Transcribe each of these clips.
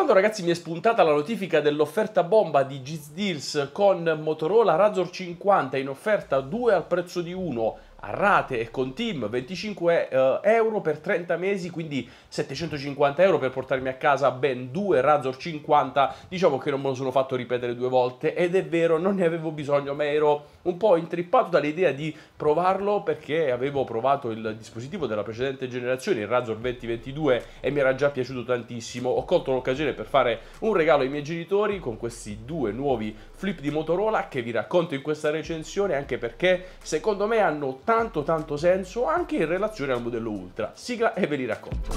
Quando ragazzi mi è spuntata la notifica dell'offerta bomba di Deals con Motorola Razor 50 in offerta 2 al prezzo di 1 a rate e con team 25 eh, euro per 30 mesi, quindi 750 euro per portarmi a casa ben due Razor 50. Diciamo che non me lo sono fatto ripetere due volte ed è vero, non ne avevo bisogno, ma ero un po' intrippato dall'idea di provarlo perché avevo provato il dispositivo della precedente generazione, il Razor 2022 e mi era già piaciuto tantissimo. Ho colto l'occasione per fare un regalo ai miei genitori con questi due nuovi flip di Motorola che vi racconto in questa recensione anche perché secondo me hanno tanto tanto senso anche in relazione al modello Ultra. Sigla e ve li racconto.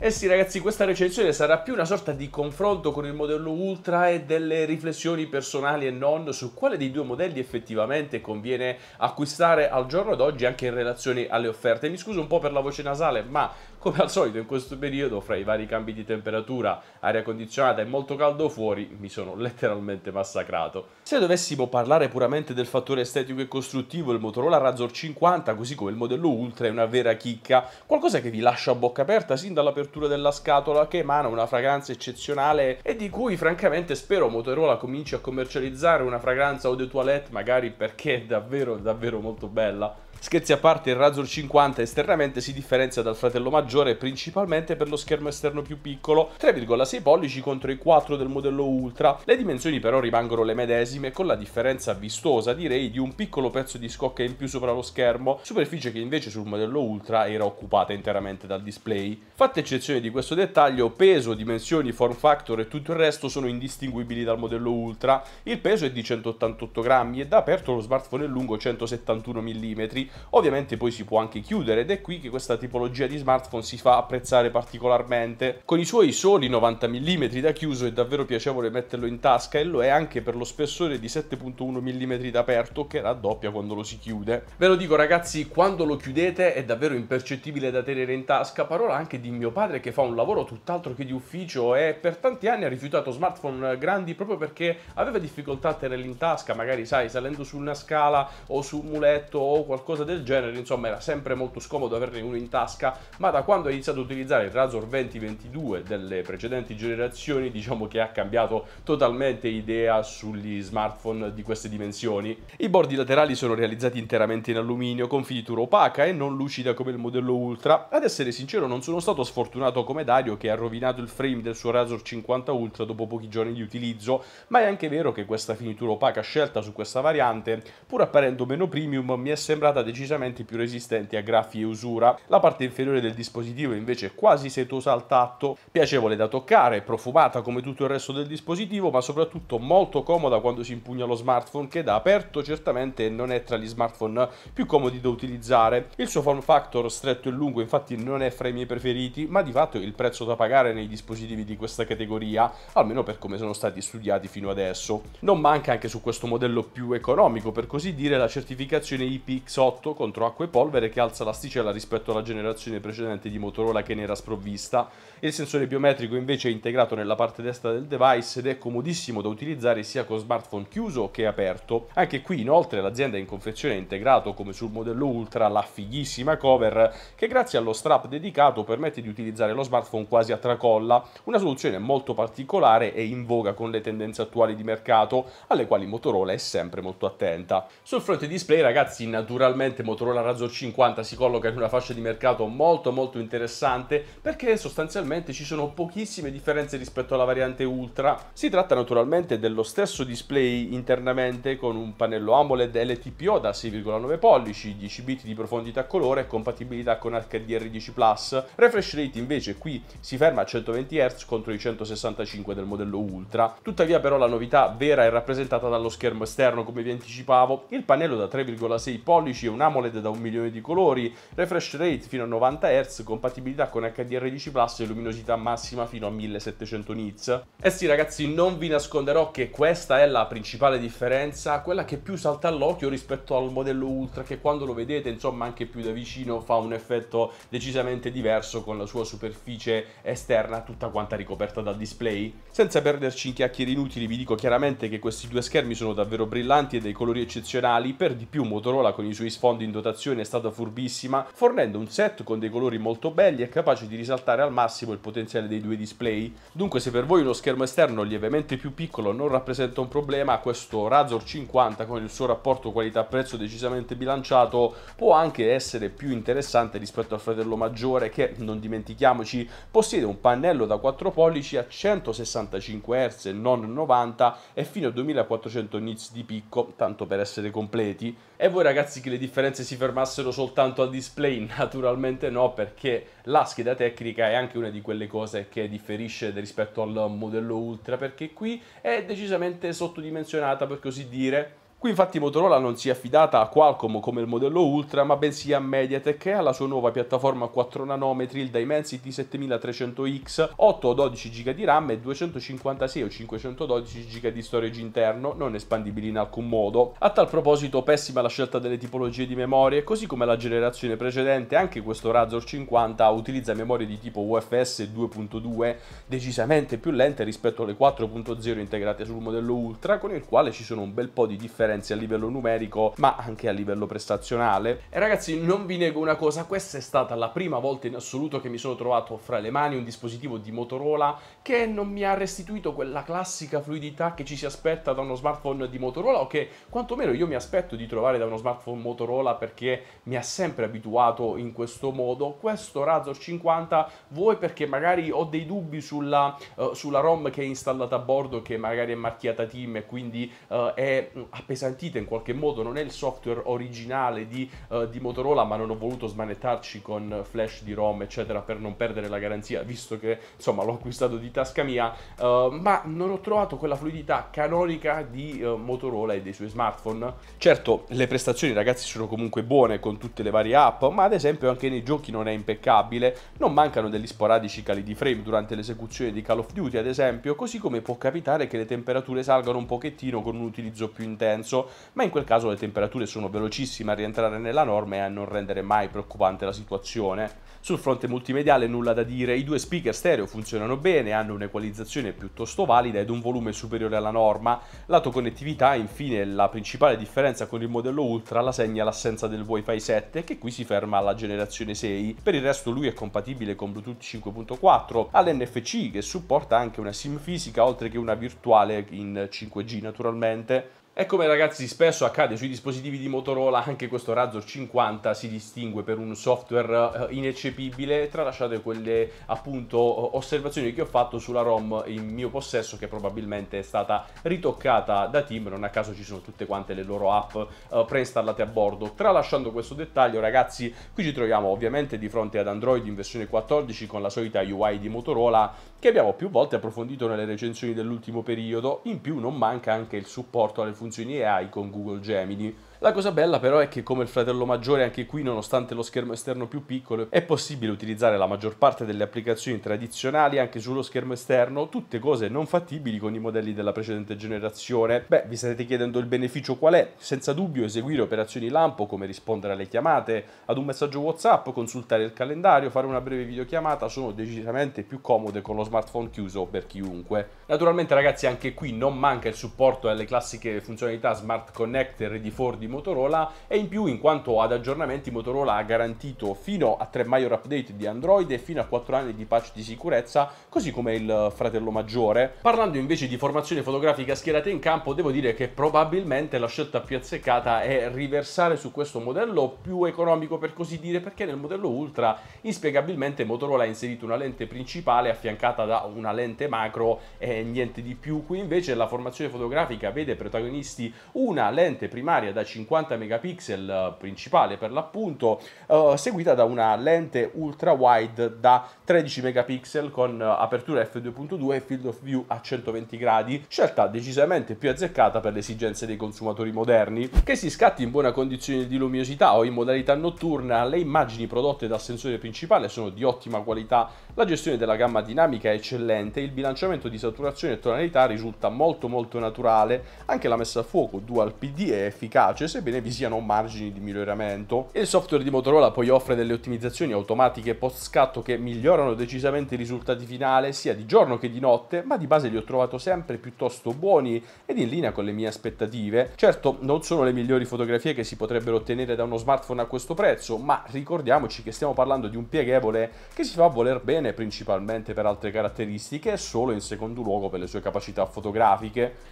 Eh sì ragazzi, questa recensione sarà più una sorta di confronto con il modello Ultra e delle riflessioni personali e non su quale dei due modelli effettivamente conviene acquistare al giorno d'oggi anche in relazione alle offerte. Mi scuso un po' per la voce nasale, ma come al solito in questo periodo, fra i vari cambi di temperatura, aria condizionata e molto caldo fuori, mi sono letteralmente massacrato. Se dovessimo parlare puramente del fattore estetico e costruttivo, il Motorola Razor 50, così come il modello Ultra, è una vera chicca. Qualcosa che vi lascia a bocca aperta sin dall'apertura della scatola, che emana una fragranza eccezionale e di cui francamente spero Motorola cominci a commercializzare una fragranza eau de toilette, magari perché è davvero davvero molto bella. Scherzi a parte, il Razor 50 esternamente si differenzia dal fratello maggiore principalmente per lo schermo esterno più piccolo, 3,6 pollici contro i 4 del modello Ultra. Le dimensioni però rimangono le medesime, con la differenza vistosa, direi, di un piccolo pezzo di scocca in più sopra lo schermo, superficie che invece sul modello Ultra era occupata interamente dal display. Fatta eccezione di questo dettaglio, peso, dimensioni, form factor e tutto il resto sono indistinguibili dal modello Ultra. Il peso è di 188 grammi e da aperto lo smartphone è lungo 171 mm, ovviamente poi si può anche chiudere ed è qui che questa tipologia di smartphone si fa apprezzare particolarmente. Con i suoi soli 90 mm da chiuso è davvero piacevole metterlo in tasca e lo è anche per lo spessore di 7.1 mm da aperto che raddoppia quando lo si chiude. Ve lo dico ragazzi, quando lo chiudete è davvero impercettibile da tenere in tasca, parola anche di mio padre che fa un lavoro tutt'altro che di ufficio e per tanti anni ha rifiutato smartphone grandi proprio perché aveva difficoltà a tenerli in tasca, magari sai salendo su una scala o su un muletto o qualcosa cose del genere, insomma era sempre molto scomodo averne uno in tasca, ma da quando ha iniziato a utilizzare il Razor 2022 delle precedenti generazioni diciamo che ha cambiato totalmente idea sugli smartphone di queste dimensioni. I bordi laterali sono realizzati interamente in alluminio con finitura opaca e non lucida come il modello Ultra. Ad essere sincero non sono stato sfortunato come Dario che ha rovinato il frame del suo Razor 50 Ultra dopo pochi giorni di utilizzo, ma è anche vero che questa finitura opaca scelta su questa variante, pur apparendo meno premium, mi è sembrata decisamente più resistenti a graffi e usura. La parte inferiore del dispositivo invece è quasi setosa al tatto, piacevole da toccare, profumata come tutto il resto del dispositivo, ma soprattutto molto comoda quando si impugna lo smartphone che da aperto certamente non è tra gli smartphone più comodi da utilizzare. Il suo form factor stretto e lungo infatti non è fra i miei preferiti, ma di fatto è il prezzo da pagare nei dispositivi di questa categoria, almeno per come sono stati studiati fino adesso. Non manca anche su questo modello più economico, per così dire, la certificazione IPX8 8 contro acqua e polvere che alza l'asticella rispetto alla generazione precedente di Motorola che ne era sprovvista. Il sensore biometrico invece è integrato nella parte destra del device ed è comodissimo da utilizzare sia con smartphone chiuso che aperto. Anche qui inoltre l'azienda in confezione ha integrato come sul modello Ultra la fighissima cover che grazie allo strap dedicato permette di utilizzare lo smartphone quasi a tracolla, una soluzione molto particolare e in voga con le tendenze attuali di mercato alle quali Motorola è sempre molto attenta. Sul fronte display ragazzi naturalmente sicuramente Motorola Razor 50 si colloca in una fascia di mercato molto molto interessante perché sostanzialmente ci sono pochissime differenze rispetto alla variante Ultra. Si tratta naturalmente dello stesso display internamente con un pannello AMOLED LTPO da 6,9 pollici, 10 bit di profondità colore e compatibilità con HDR10+. Refresh rate invece qui si ferma a 120 Hz contro i 165 del modello Ultra. Tuttavia però la novità vera è rappresentata dallo schermo esterno come vi anticipavo, il pannello da 3,6 pollici e un un AMOLED da un milione di colori, refresh rate fino a 90 Hz, compatibilità con HDR10 Plus e luminosità massima fino a 1700 nits. Eh sì ragazzi, non vi nasconderò che questa è la principale differenza, quella che più salta all'occhio rispetto al modello Ultra che quando lo vedete, insomma anche più da vicino, fa un effetto decisamente diverso con la sua superficie esterna tutta quanta ricoperta dal display. Senza perderci in chiacchiere inutili vi dico chiaramente che questi due schermi sono davvero brillanti e dei colori eccezionali, per di più Motorola con i suoi sforzi fondo in dotazione è stata furbissima, fornendo un set con dei colori molto belli e capace di risaltare al massimo il potenziale dei due display. Dunque se per voi uno schermo esterno lievemente più piccolo non rappresenta un problema, questo Razor 50 con il suo rapporto qualità-prezzo decisamente bilanciato può anche essere più interessante rispetto al fratello maggiore che, non dimentichiamoci, possiede un pannello da 4 pollici a 165 Hz, non 90 e fino a 2400 nits di picco, tanto per essere completi. E voi ragazzi che le differenze differenze si fermassero soltanto al display, naturalmente no, perché la scheda tecnica è anche una di quelle cose che differisce rispetto al modello Ultra, perché qui è decisamente sottodimensionata, per così dire, Qui infatti Motorola non si è affidata a Qualcomm come il modello Ultra, ma bensì a Mediatek e alla sua nuova piattaforma 4 nanometri, il Dimensity 7300X, 8 o 12 GB di RAM e 256 o 512 GB di storage interno, non espandibili in alcun modo. A tal proposito, pessima la scelta delle tipologie di memorie, così come la generazione precedente, anche questo Razor 50 utilizza memorie di tipo UFS 2.2, decisamente più lente rispetto alle 4.0 integrate sul modello Ultra, con il quale ci sono un bel po' di differenze differenze a livello numerico ma anche a livello prestazionale. E ragazzi non vi nego una cosa, questa è stata la prima volta in assoluto che mi sono trovato fra le mani un dispositivo di Motorola perché non mi ha restituito quella classica fluidità che ci si aspetta da uno smartphone di Motorola o che quantomeno io mi aspetto di trovare da uno smartphone Motorola perché mi ha sempre abituato in questo modo. Questo Razor 50 vuoi perché magari ho dei dubbi sulla, uh, sulla ROM che è installata a bordo che magari è marchiata Team e quindi uh, è mm, appesantita in qualche modo, non è il software originale di, uh, di Motorola ma non ho voluto smanettarci con flash di ROM eccetera per non perdere la garanzia visto che insomma l'ho acquistato di tanto tasca mia, uh, ma non ho trovato quella fluidità canonica di uh, Motorola e dei suoi smartphone. Certo, le prestazioni ragazzi sono comunque buone con tutte le varie app, ma ad esempio anche nei giochi non è impeccabile, non mancano degli sporadici cali di frame durante l'esecuzione di Call of Duty ad esempio, così come può capitare che le temperature salgano un pochettino con un utilizzo più intenso, ma in quel caso le temperature sono velocissime a rientrare nella norma e a non rendere mai preoccupante la situazione. Sul fronte multimediale nulla da dire, i due speaker stereo funzionano bene, hanno un'equalizzazione piuttosto valida ed un volume superiore alla norma. Lato connettività, infine, la principale differenza con il modello Ultra la segna l'assenza del Wi-Fi 7, che qui si ferma alla generazione 6. Per il resto lui è compatibile con Bluetooth 5.4, all'NFC che supporta anche una SIM fisica oltre che una virtuale in 5G naturalmente. E come ragazzi spesso accade sui dispositivi di Motorola, anche questo Razor 50 si distingue per un software eh, ineccepibile, tralasciate quelle appunto osservazioni che ho fatto sulla ROM in mio possesso che probabilmente è stata ritoccata da Team, non a caso ci sono tutte quante le loro app eh, preinstallate a bordo. Tralasciando questo dettaglio ragazzi, qui ci troviamo ovviamente di fronte ad Android in versione 14 con la solita UI di Motorola che abbiamo più volte approfondito nelle recensioni dell'ultimo periodo, in più non manca anche il supporto alle funzioni AI con Google Gemini, la cosa bella però è che come il fratello maggiore anche qui nonostante lo schermo esterno più piccolo è possibile utilizzare la maggior parte delle applicazioni tradizionali anche sullo schermo esterno, tutte cose non fattibili con i modelli della precedente generazione. Beh, vi starete chiedendo il beneficio qual è? Senza dubbio eseguire operazioni lampo come rispondere alle chiamate, ad un messaggio WhatsApp, consultare il calendario, fare una breve videochiamata sono decisamente più comode con lo smartphone chiuso per chiunque. Naturalmente ragazzi anche qui non manca il supporto alle classiche funzionalità Smart Connect, RD4, di Motorola e in più in quanto ad aggiornamenti Motorola ha garantito fino a 3 major update di Android e fino a 4 anni di patch di sicurezza, così come il fratello maggiore. Parlando invece di formazione fotografica schierata in campo, devo dire che probabilmente la scelta più azzeccata è riversare su questo modello più economico per così dire, perché nel modello Ultra inspiegabilmente Motorola ha inserito una lente principale affiancata da una lente macro e niente di più. Qui invece la formazione fotografica vede protagonisti una lente primaria da 50 50 megapixel eh, principale per l'appunto, eh, seguita da una lente ultra wide da 13 megapixel con eh, apertura f2.2 e field of view a 120 gradi, scelta decisamente più azzeccata per le esigenze dei consumatori moderni. Che si scatti in buona condizione di luminosità o in modalità notturna, le immagini prodotte dal sensore principale sono di ottima qualità, la gestione della gamma dinamica è eccellente, il bilanciamento di saturazione e tonalità risulta molto molto naturale, anche la messa a fuoco dual PD è efficace sebbene vi siano margini di miglioramento. Il software di Motorola poi offre delle ottimizzazioni automatiche post scatto che migliorano decisamente i risultati finali sia di giorno che di notte, ma di base li ho trovato sempre piuttosto buoni ed in linea con le mie aspettative. Certo, non sono le migliori fotografie che si potrebbero ottenere da uno smartphone a questo prezzo, ma ricordiamoci che stiamo parlando di un pieghevole che si fa voler bene principalmente per altre caratteristiche e solo in secondo luogo per le sue capacità fotografiche.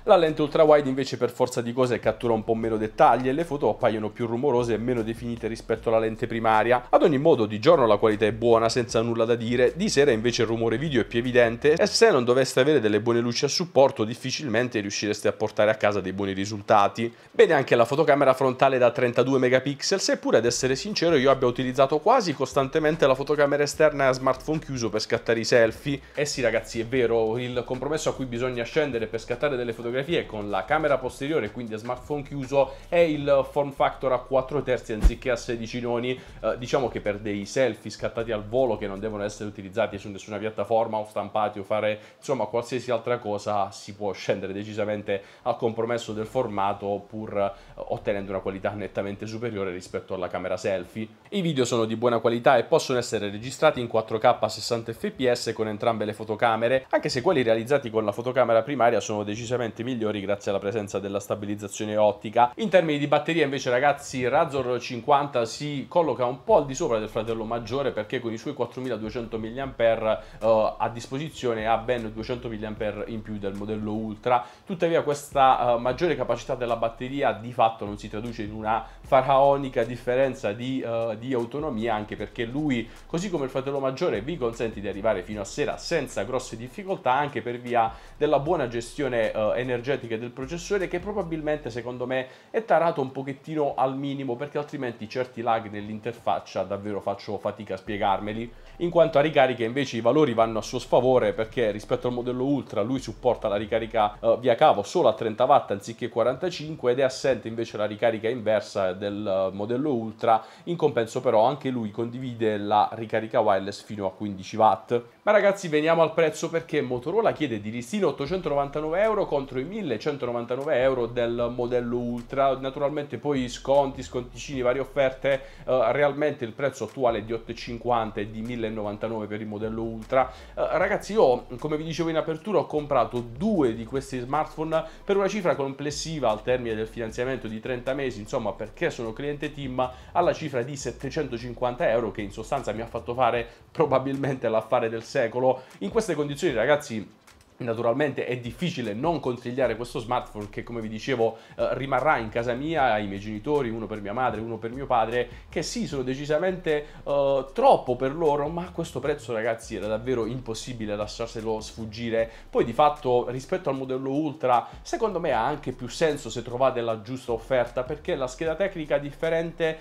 La lente ultra wide invece per forza di cose cattura un po' meno dettagli dettagli e le foto appaiono più rumorose e meno definite rispetto alla lente primaria. Ad ogni modo di giorno la qualità è buona senza nulla da dire, di sera invece il rumore video è più evidente e se non doveste avere delle buone luci a supporto difficilmente riuscireste a portare a casa dei buoni risultati. Bene anche la fotocamera frontale da 32 megapixel, seppure ad essere sincero io abbia utilizzato quasi costantemente la fotocamera esterna a smartphone chiuso per scattare i selfie. Eh sì ragazzi è vero, il compromesso a cui bisogna scendere per scattare delle fotografie con la camera posteriore quindi a smartphone chiuso è il il form factor a 4 terzi anziché a 16 noni, eh, diciamo che per dei selfie scattati al volo che non devono essere utilizzati su nessuna piattaforma o stampati o fare insomma qualsiasi altra cosa si può scendere decisamente al compromesso del formato pur eh, ottenendo una qualità nettamente superiore rispetto alla camera selfie. I video sono di buona qualità e possono essere registrati in 4K a 60 fps con entrambe le fotocamere, anche se quelli realizzati con la fotocamera primaria sono decisamente migliori grazie alla presenza della stabilizzazione ottica. In termini di di batteria invece ragazzi Razor 50 si colloca un po' al di sopra del fratello maggiore perché con i suoi 4200 mAh eh, a disposizione ha ben 200 mAh in più del modello Ultra. Tuttavia questa eh, maggiore capacità della batteria di fatto non si traduce in una faraonica differenza di, eh, di autonomia anche perché lui così come il fratello maggiore vi consente di arrivare fino a sera senza grosse difficoltà anche per via della buona gestione eh, energetica del processore che probabilmente secondo me è tarato limitato un pochettino al minimo perché altrimenti certi lag nell'interfaccia davvero faccio fatica a spiegarmeli. In quanto a ricarica invece i valori vanno a suo sfavore perché rispetto al modello Ultra lui supporta la ricarica uh, via cavo solo a 30 watt anziché 45 ed è assente invece la ricarica inversa del uh, modello Ultra. In compenso però anche lui condivide la ricarica wireless fino a 15 watt. Ma ragazzi veniamo al prezzo perché Motorola chiede di listino 899 euro contro i 1199 euro del modello Ultra. Naturalmente naturalmente poi sconti, sconticini, varie offerte, eh, realmente il prezzo attuale è di 8,50 e di 1.099 per il modello Ultra. Eh, ragazzi, io come vi dicevo in apertura ho comprato due di questi smartphone per una cifra complessiva al termine del finanziamento di 30 mesi, insomma perché sono cliente team, alla cifra di 750 euro che in sostanza mi ha fatto fare probabilmente l'affare del secolo. In queste condizioni ragazzi Naturalmente è difficile non consigliare questo smartphone che come vi dicevo eh, rimarrà in casa mia, ai miei genitori, uno per mia madre, uno per mio padre, che sì sono decisamente eh, troppo per loro, ma a questo prezzo ragazzi era davvero impossibile lasciarselo sfuggire. Poi di fatto rispetto al modello Ultra secondo me ha anche più senso se trovate la giusta offerta perché la scheda tecnica differente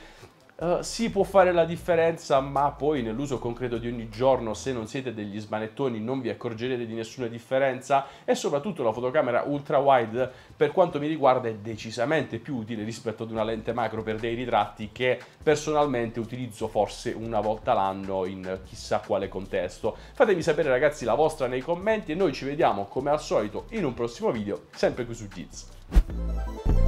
eh, si può fare la differenza, ma poi nell'uso concreto di ogni giorno, se non siete degli smanettoni, non vi accorgerete di nessuna differenza. E soprattutto la fotocamera ultra wide, per quanto mi riguarda, è decisamente più utile rispetto ad una lente macro per dei ritratti che personalmente utilizzo forse una volta l'anno in chissà quale contesto. Fatemi sapere, ragazzi, la vostra nei commenti e noi ci vediamo come al solito in un prossimo video, sempre qui su Giz.